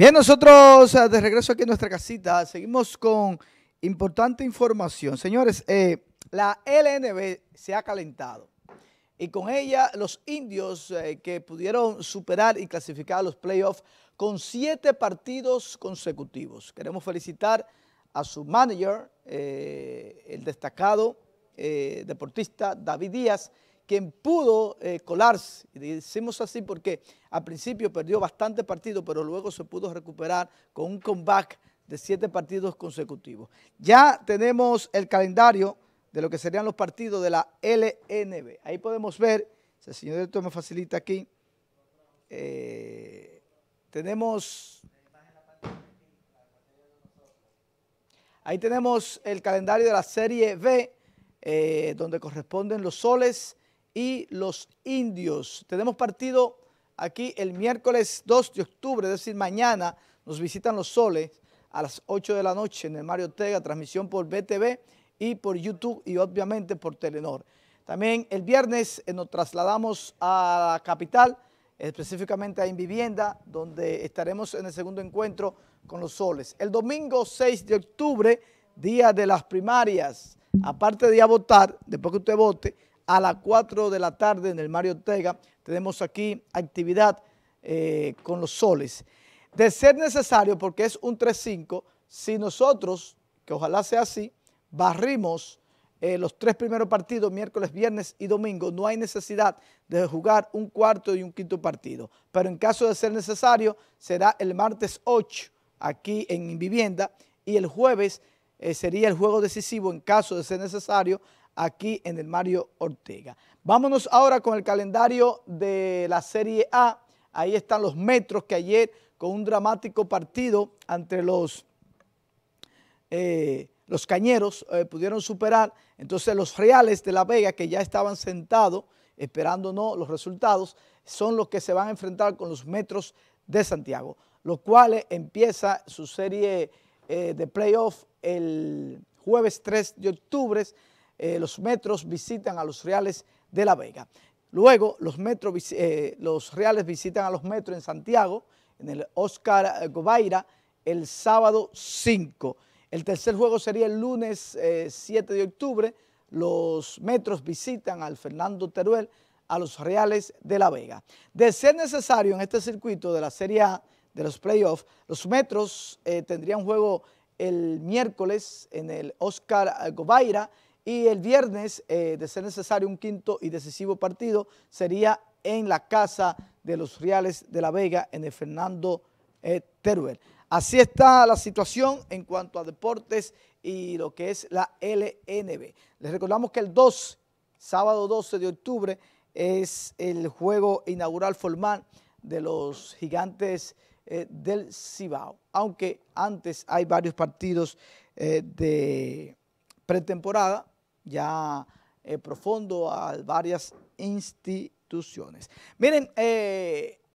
Bien, nosotros ah, de regreso aquí en nuestra casita, seguimos con importante información. Señores, eh, la LNB se ha calentado y con ella los indios eh, que pudieron superar y clasificar a los playoffs con siete partidos consecutivos. Queremos felicitar a su manager, eh, el destacado deportista David Díaz, quien pudo eh, colarse, y decimos así porque al principio perdió bastante partido, pero luego se pudo recuperar con un comeback de siete partidos consecutivos. Ya tenemos el calendario de lo que serían los partidos de la LNB. Ahí podemos ver, si el señor director me facilita aquí, eh, tenemos... Ahí tenemos el calendario de la Serie B, eh, donde corresponden los soles y los indios. Tenemos partido aquí el miércoles 2 de octubre, es decir, mañana nos visitan los soles a las 8 de la noche en el Mario Tega transmisión por BTV y por YouTube y obviamente por Telenor. También el viernes eh, nos trasladamos a la capital, específicamente a Invivienda, donde estaremos en el segundo encuentro con los soles. El domingo 6 de octubre, día de las primarias, aparte de ya a votar, después que usted vote, a las 4 de la tarde en el Mario Ortega, tenemos aquí actividad eh, con los soles. De ser necesario, porque es un 3-5, si nosotros, que ojalá sea así, barrimos eh, los tres primeros partidos, miércoles, viernes y domingo, no hay necesidad de jugar un cuarto y un quinto partido. Pero en caso de ser necesario, será el martes 8 aquí en Vivienda y el jueves eh, sería el juego decisivo en caso de ser necesario aquí en el Mario Ortega. Vámonos ahora con el calendario de la Serie A. Ahí están los metros que ayer con un dramático partido entre los, eh, los cañeros eh, pudieron superar. Entonces los reales de La Vega que ya estaban sentados esperando no los resultados, son los que se van a enfrentar con los metros de Santiago, los cuales empieza su serie eh, de playoff el jueves 3 de octubre. Eh, los metros visitan a los reales de La Vega. Luego los, eh, los reales visitan a los metros en Santiago, en el Oscar Gobaira, el sábado 5. El tercer juego sería el lunes 7 de octubre. Los metros visitan al Fernando Teruel, a los reales de La Vega. De ser necesario en este circuito de la Serie A, de los playoffs. Los Metros eh, tendrían juego el miércoles en el Oscar Gobaira y el viernes, eh, de ser necesario un quinto y decisivo partido, sería en la casa de los Reales de la Vega, en el Fernando eh, Teruel. Así está la situación en cuanto a deportes y lo que es la LNB. Les recordamos que el 2, sábado 12 de octubre, es el juego inaugural formal de los gigantes eh, del Cibao, aunque antes hay varios partidos eh, de pretemporada, ya eh, profundo a varias instituciones. Miren,